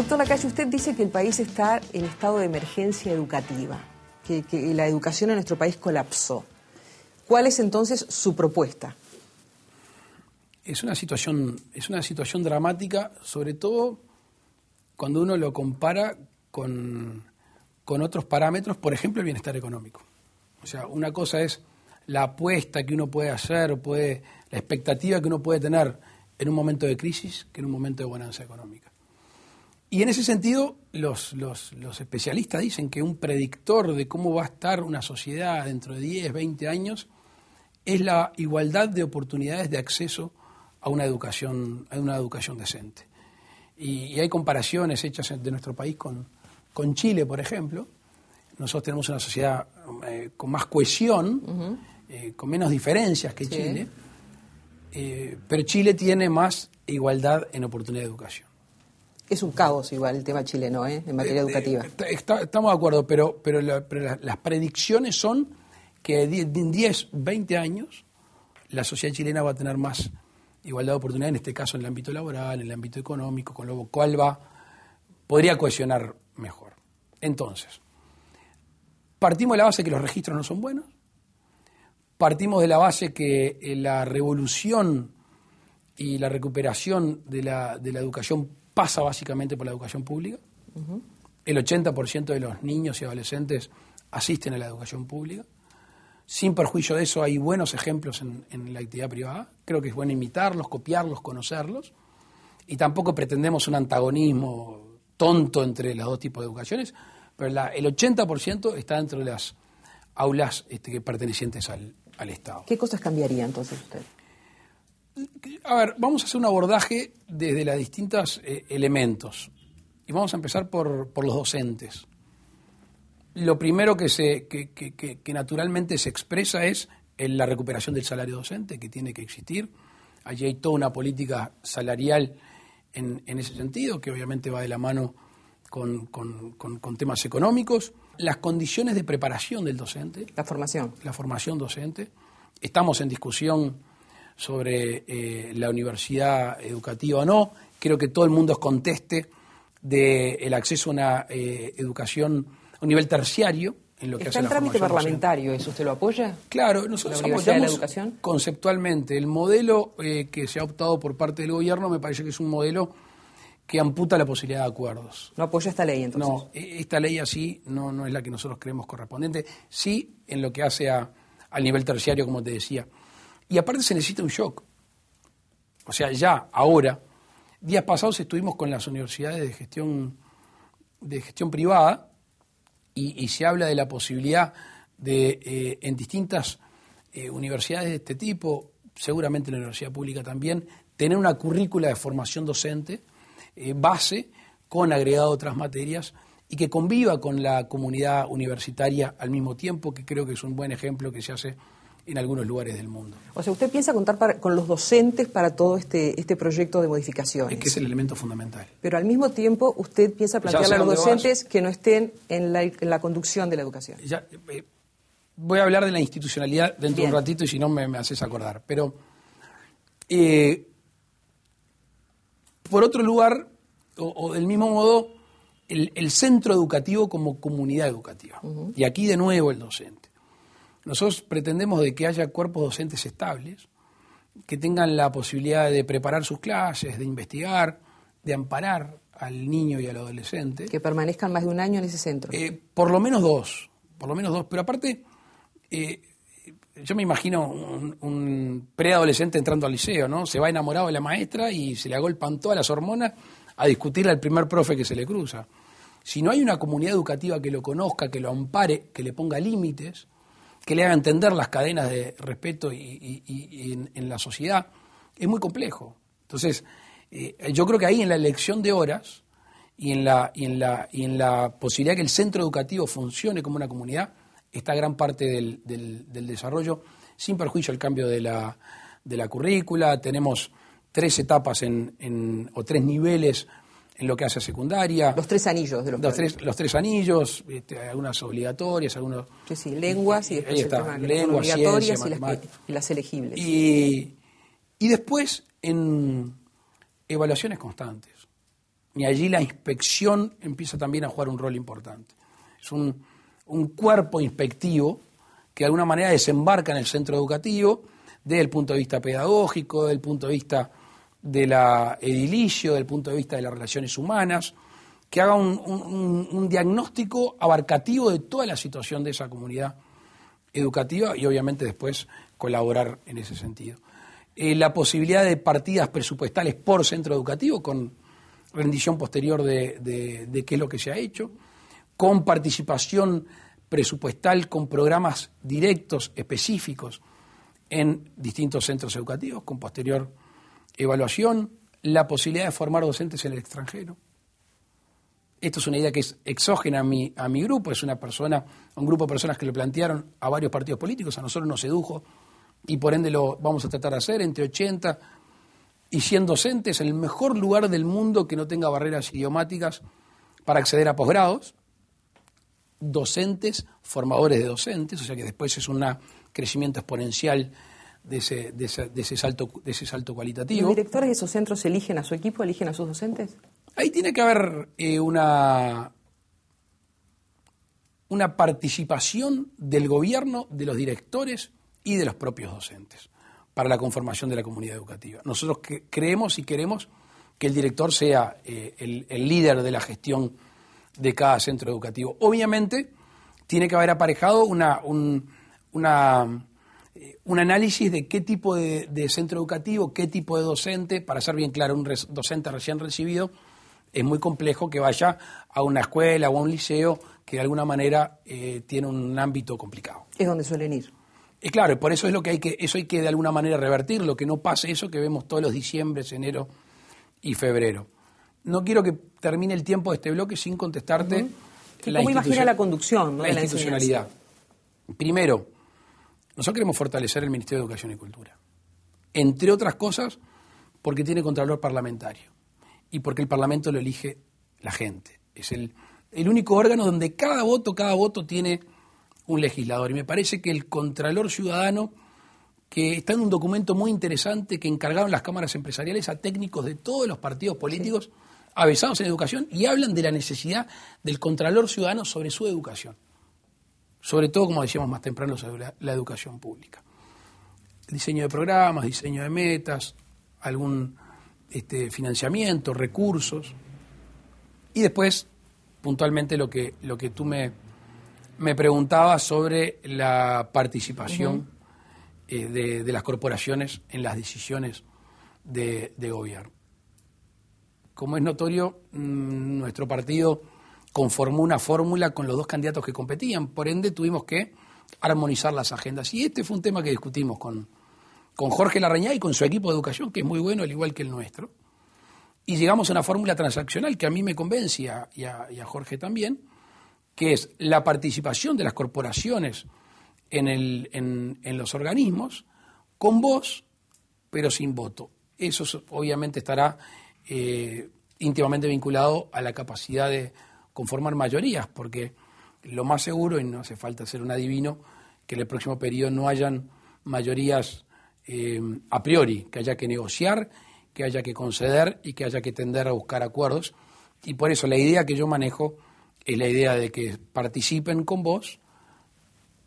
Doctor Lacalle, usted dice que el país está en estado de emergencia educativa, que, la educación en nuestro país colapsó. ¿Cuál es entonces su propuesta? Es una situación, es una situación dramática, sobre todo cuando uno lo compara con, otros parámetros, por ejemplo, el bienestar económico. O sea, una cosa es la apuesta que uno puede hacer, puede, la expectativa que uno puede tener en un momento de crisis que en un momento de bonanza económica. Y en ese sentido, los, especialistas dicen que un predictor de cómo va a estar una sociedad dentro de 10, 20 años es la igualdad de oportunidades de acceso a una educación, a una educación decente. Y, hay comparaciones hechas de nuestro país con, con, Chile, por ejemplo. Nosotros tenemos una sociedad eh, con más cohesión, eh, con menos diferencias que Chile, eh, pero Chile tiene más igualdad en oportunidad de educación. Es un caos igual el tema chileno ¿eh? en materia eh, educativa. Eh, estamos de acuerdo, pero, pero, las predicciones son que en 10, 20 años la sociedad chilena va a tener más igualdad de oportunidades, en este caso en el ámbito laboral, en el ámbito económico, con lo cual va, podría cohesionar mejor. Entonces, partimos de la base que los registros no son buenos, partimos de la base que la revolución y la recuperación de la, de la educación pasa básicamente por la educación pública. El 80% de los niños y adolescentes asisten a la educación pública. Sin perjuicio de eso, hay buenos ejemplos en, la actividad privada. Creo que es bueno imitarlos, copiarlos, conocerlos. Y tampoco pretendemos un antagonismo tonto entre los dos tipos de educaciones, pero el 80% está dentro de las aulas este, pertenecientes al, al Estado. ¿Qué cosas cambiaría entonces usted? a ver, vamos a hacer un abordaje desde los distintos eh, elementos. Y vamos a empezar por, los docentes. Lo primero que, se, naturalmente se expresa es en la recuperación del salario docente, que tiene que existir. Allí hay toda una política salarial en, ese sentido, que obviamente va de la mano con, con temas económicos. Las condiciones de preparación del docente. La formación. La formación docente. Estamos en discusión sobre eh, la universidad educativa o no. Creo que todo el mundo es conteste del acceso a una eh, educación a un nivel terciario. En lo que ¿Está trámite parlamentario eso? ¿Usted lo apoya? Claro, nosotros apoyamos conceptualmente. El modelo eh, que se ha optado por parte del gobierno me parece que es un modelo que amputa la posibilidad de acuerdos. ¿No apoya esta ley entonces? No, e, esta ley así no, es la que nosotros creemos correspondiente. Sí, en lo que hace a, al nivel terciario, como te decía. Y aparte se necesita un shock. O sea, ya, ahora, días pasados estuvimos con las universidades de gestión, de gestión privada y, se habla de la posibilidad de, eh, en distintas eh, universidades de este tipo, seguramente en la universidad pública también, tener una currícula de formación docente eh, base con agregado otras materias y que conviva con la comunidad universitaria al mismo tiempo, que creo que es un buen ejemplo que se hace en algunos lugares del mundo. O sea, usted piensa contar con los docentes para todo este, este proyecto de modificaciones. Es que es el elemento fundamental. Pero al mismo tiempo, usted piensa plantear a los docentes que no estén en la, conducción de la educación. Eh, voy a hablar de la institucionalidad dentro de un ratito y si no me, haces acordar. Pero, eh, por otro lugar, o, del mismo modo, el, centro educativo como comunidad educativa. Y aquí de nuevo el docente. Nosotros pretendemos de que haya cuerpos docentes estables, que tengan la posibilidad de preparar sus clases, de investigar, de amparar al niño y al adolescente. Que permanezcan más de un año en ese centro. Eh, por lo menos dos, por lo menos dos. Pero aparte, eh, yo me imagino un, preadolescente entrando al liceo, ¿no? Se va enamorado de la maestra y se le agolpan todas las hormonas a discutirle al primer profe que se le cruza. Si no hay una comunidad educativa que lo conozca, que lo ampare, que le ponga límites, que le haga entender las cadenas de respeto y, en, la sociedad, es muy complejo. Entonces, eh, yo creo que ahí en la elección de horas y en la, y en la, posibilidad que el centro educativo funcione como una comunidad, está gran parte del, desarrollo, sin perjuicio al cambio de la, de la currícula. Tenemos tres etapas o tres niveles en lo que hace secundaria. Los tres anillos de los, los tres Los tres anillos, este, algunas obligatorias, algunos... Sí, sí, lenguas y después obligatorias y, las elegibles. Y, después en evaluaciones constantes. Y allí la inspección empieza también a jugar un rol importante. Es un cuerpo inspectivo que de alguna manera desembarca en el centro educativo desde el punto de vista pedagógico, desde el punto de vista de la edilicio, del punto de vista de las relaciones humanas, que haga un, diagnóstico abarcativo de toda la situación de esa comunidad educativa y obviamente después colaborar en ese sentido. Eh, la posibilidad de partidas presupuestales por centro educativo con rendición posterior de, de qué es lo que se ha hecho, con participación presupuestal con programas directos específicos en distintos centros educativos, con posterior evaluación, la posibilidad de formar docentes en el extranjero. Esto es una idea que es exógena a mi, a mi grupo, es una persona, un grupo de personas que lo plantearon a varios partidos políticos, a nosotros nos sedujo y por ende lo vamos a tratar de hacer entre 80 y 100 docentes en el mejor lugar del mundo que no tenga barreras idiomáticas para acceder a posgrados, docentes, formadores de docentes, o sea que después es un crecimiento exponencial de ese, salto, de ese salto cualitativo. ¿Los directores de esos centros eligen a su equipo, eligen a sus docentes? Ahí tiene que haber eh, una, una participación del gobierno, de los directores y de los propios docentes para la conformación de la comunidad educativa. Nosotros creemos y queremos que el director sea eh, el, líder de la gestión de cada centro educativo. Obviamente, tiene que haber aparejado una, una un análisis de qué tipo de, centro educativo, qué tipo de docente, para ser bien claro, un docente recién recibido, es muy complejo que vaya a una escuela o a un liceo que de alguna manera eh, tiene un ámbito complicado. Es donde suelen ir. Es claro, por eso es lo que hay que, eso hay que de alguna manera revertir, lo que no pase eso que vemos todos los diciembre, enero y febrero. No quiero que termine el tiempo de este bloque sin contestarte. ¿Cómo imagina la conducción? la institucionalidad. Primero, nosotros queremos fortalecer el Ministerio de Educación y Cultura, entre otras cosas porque tiene contralor parlamentario y porque el Parlamento lo elige la gente. Es el, único órgano donde cada voto, cada voto tiene un legislador. Y me parece que el Contralor Ciudadano, que está en un documento muy interesante que encargaron las cámaras empresariales a técnicos de todos los partidos políticos avesados en educación y hablan de la necesidad del Contralor Ciudadano sobre su educación sobre todo, como decíamos más temprano, sobre la, educación pública. Diseño de programas, diseño de metas, algún este, financiamiento, recursos. Y después, puntualmente, lo que, lo que tú me, me preguntabas sobre la participación eh, de, las corporaciones en las decisiones de, de gobierno. Como es notorio, mm, nuestro partido conformó una fórmula con los dos candidatos que competían. Por ende, tuvimos que armonizar las agendas. Y este fue un tema que discutimos con, Jorge Larrañá y con su equipo de educación, que es muy bueno, al igual que el nuestro. Y llegamos a una fórmula transaccional que a mí me convence y a, Jorge también, que es la participación de las corporaciones en, los organismos con voz, pero sin voto. Eso obviamente estará eh, íntimamente vinculado a la capacidad de conformar mayorías, porque lo más seguro, y no hace falta ser un adivino, que en el próximo periodo no hayan mayorías eh, a priori, que haya que negociar, que haya que conceder y que haya que tender a buscar acuerdos. Y por eso la idea que yo manejo es la idea de que participen con vos,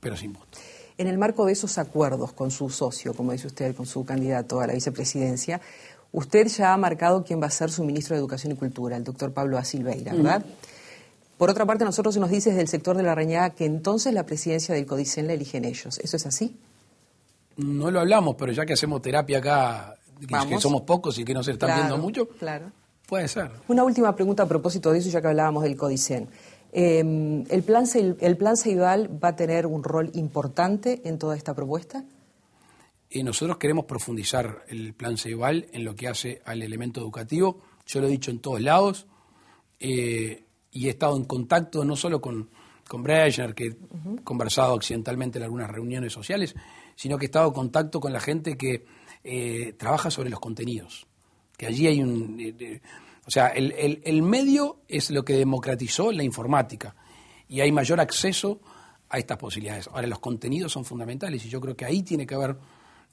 pero sin voto. En el marco de esos acuerdos con su socio, como dice usted, con su candidato a la vicepresidencia, usted ya ha marcado quién va a ser su ministro de Educación y Cultura, el doctor Pablo A. Silveira, mm. ¿verdad? Por otra parte, nosotros nos dices del sector de la reñada que entonces la presidencia del Codicen la eligen ellos. ¿Eso es así? No lo hablamos, pero ya que hacemos terapia acá, que somos pocos y que no se están viendo mucho, claro. puede ser. Una última pregunta a propósito de eso, ya que hablábamos del Codicen. Em, ¿el, plan, ¿El plan Ceibal va a tener un rol importante en toda esta propuesta? Y nosotros queremos profundizar el plan Ceibal en lo que hace al elemento educativo. Yo lo he dicho en todos lados. Eh, y he estado en contacto no solo con, con Brechner, que he conversado accidentalmente en algunas reuniones sociales, sino que he estado en contacto con la gente que eh, trabaja sobre los contenidos. Que allí hay un. Eh, o sea, el, el, el, medio es lo que democratizó la informática y hay mayor acceso a estas posibilidades. Ahora, los contenidos son fundamentales y yo creo que ahí tiene que haber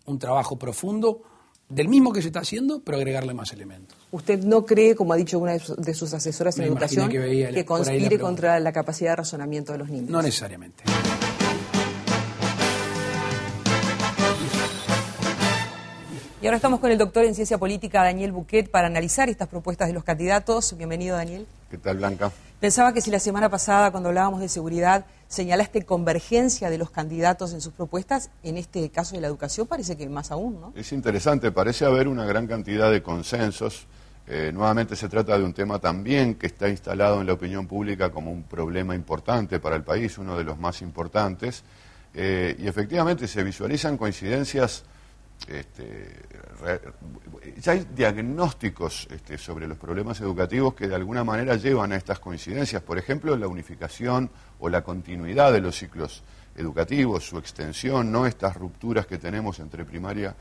un trabajo profundo del mismo que se está haciendo, pero agregarle más elementos. ¿Usted no cree, como ha dicho una de sus asesoras en educación, que, conspire contra la capacidad de razonamiento de los niños? No necesariamente. Y ahora estamos con el doctor en ciencia política, Daniel Buquet, para analizar estas propuestas de los candidatos. Bienvenido, Daniel tal, Blanca? Pensaba que si la semana pasada, cuando hablábamos de seguridad, señalaste convergencia de los candidatos en sus propuestas, en este caso de la educación parece que más aún, ¿no? Es interesante, parece haber una gran cantidad de consensos. Eh, nuevamente se trata de un tema también que está instalado en la opinión pública como un problema importante para el país, uno de los más importantes. Eh, y efectivamente se visualizan coincidencias este, ya hay diagnósticos este, sobre los problemas educativos que de alguna manera llevan a estas coincidencias. Por ejemplo, la unificación o la continuidad de los ciclos educativos, su extensión, no estas rupturas que tenemos entre primaria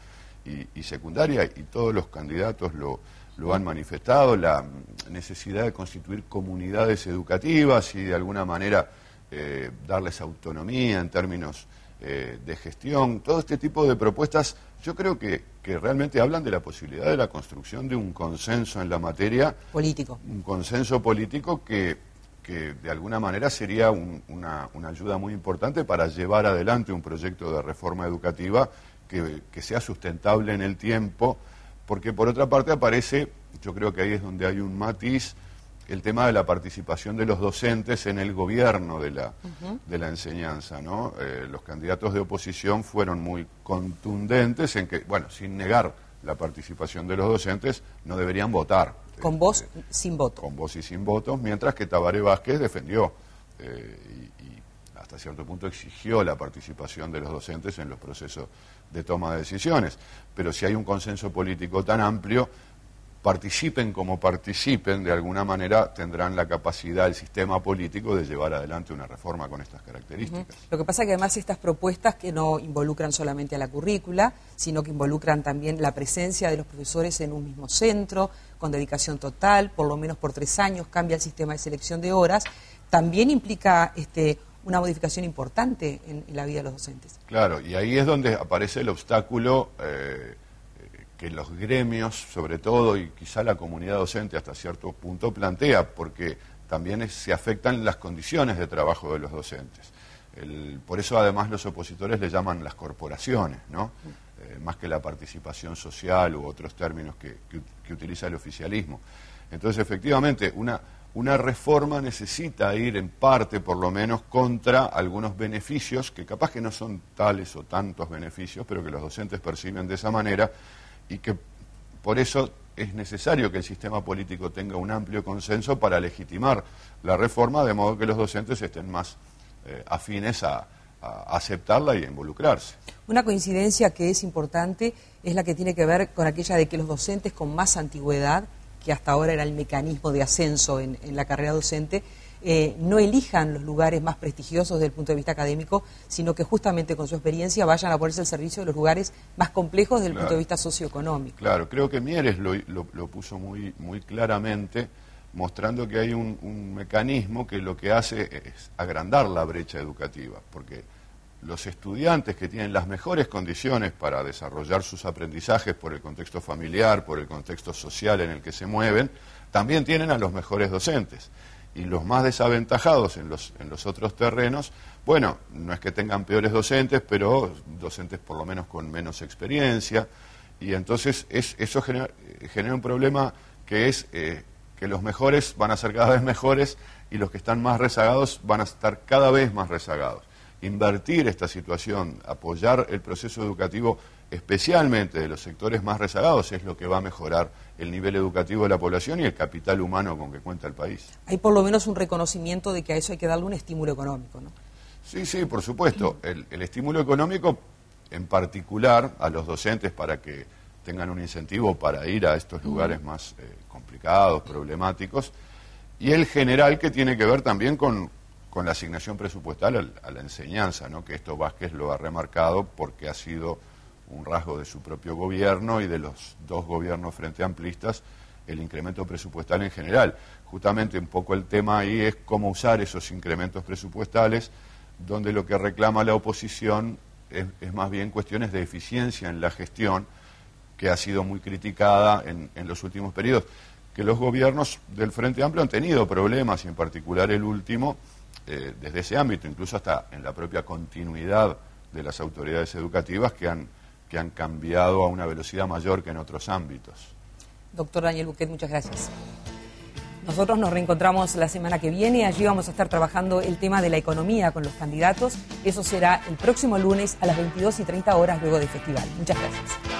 y, secundaria, y todos los candidatos lo, han manifestado, la necesidad de constituir comunidades educativas y de alguna manera eh, darles autonomía en términos eh, de gestión, todo este tipo de propuestas yo creo que, realmente hablan de la posibilidad de la construcción de un consenso en la materia. Político. Un consenso político que, de alguna manera sería una, ayuda muy importante para llevar adelante un proyecto de reforma educativa que sea sustentable en el tiempo, porque por otra parte aparece, yo creo que ahí es donde hay un matiz el tema de la participación de los docentes en el gobierno de la, enseñanza. ¿no? Eh, los candidatos de oposición fueron muy contundentes en que, bueno, sin negar la participación de los docentes, no deberían votar. Con voz eh, sin voto. Con voz y sin votos, mientras que Tabaré Vázquez defendió eh, y hasta cierto punto exigió la participación de los docentes en los procesos de toma de decisiones. Pero si hay un consenso político tan amplio, participen como participen, de alguna manera tendrán la capacidad el sistema político de llevar adelante una reforma con estas características. Lo que pasa es que además estas propuestas que no involucran solamente a la currícula, sino que involucran también la presencia de los profesores en un mismo centro, con dedicación total, por lo menos por tres años cambia el sistema de selección de horas, también implica este, una modificación importante en, la vida de los docentes. Claro, y ahí es donde aparece el obstáculo. Eh, que los gremios, sobre todo, y quizá la comunidad docente hasta cierto punto plantea, porque también se afectan las condiciones de trabajo de los docentes. por eso, además, los opositores le llaman las corporaciones, ¿no? Eh, más que la participación social u otros términos que, utiliza el oficialismo. Entonces, efectivamente, una reforma necesita ir en parte, por lo menos, contra algunos beneficios, que capaz que no son tales o tantos beneficios, pero que los docentes perciben de esa manera, y que por eso es necesario que el sistema político tenga un amplio consenso para legitimar la reforma, de modo que los docentes estén más eh, afines a, aceptarla y a involucrarse. Una coincidencia que es importante es la que tiene que ver con aquella de que los docentes con más antigüedad, que hasta ahora era el mecanismo de ascenso en la carrera docente, eh, no elijan los lugares más prestigiosos desde el punto de vista académico, sino que justamente con su experiencia vayan a ponerse al servicio de los lugares más complejos desde el punto de vista socioeconómico. Claro, creo que Mieres lo, puso muy, muy claramente, mostrando que hay un, mecanismo que lo que hace es agrandar la brecha educativa, porque los estudiantes que tienen las mejores condiciones para desarrollar sus aprendizajes por el contexto familiar, por el contexto social en el que se mueven, también tienen a los mejores docentes y los más desaventajados en los, en los otros terrenos, bueno, no es que tengan peores docentes, pero docentes por lo menos con menos experiencia, y entonces es, eso genera, un problema que es eh, que los mejores van a ser cada vez mejores y los que están más rezagados van a estar cada vez más rezagados invertir esta situación, apoyar el proceso educativo especialmente de los sectores más rezagados, es lo que va a mejorar el nivel educativo de la población y el capital humano con que cuenta el país. Hay por lo menos un reconocimiento de que a eso hay que darle un estímulo económico, ¿no? Sí, sí, por supuesto. El, estímulo económico, en particular a los docentes, para que tengan un incentivo para ir a estos lugares más eh, complicados, problemáticos, y el general que tiene que ver también con, con la asignación presupuestal a la enseñanza, que esto Vázquez lo ha remarcado porque ha sido un rasgo de su propio gobierno y de los dos gobiernos frente amplistas el incremento presupuestal en general. Justamente un poco el tema ahí es cómo usar esos incrementos presupuestales, donde lo que reclama la oposición es, más bien cuestiones de eficiencia en la gestión, que ha sido muy criticada en, en los últimos periodos, que los gobiernos del Frente Amplio han tenido problemas, y en particular el último, eh, desde ese ámbito, incluso hasta en la propia continuidad de las autoridades educativas que han, que han cambiado a una velocidad mayor que en otros ámbitos. Doctor Daniel Buquet, muchas gracias. Nosotros nos reencontramos la semana que viene. Allí vamos a estar trabajando el tema de la economía con los candidatos. Eso será el próximo lunes a las 22 y 30 horas luego del festival. Muchas gracias.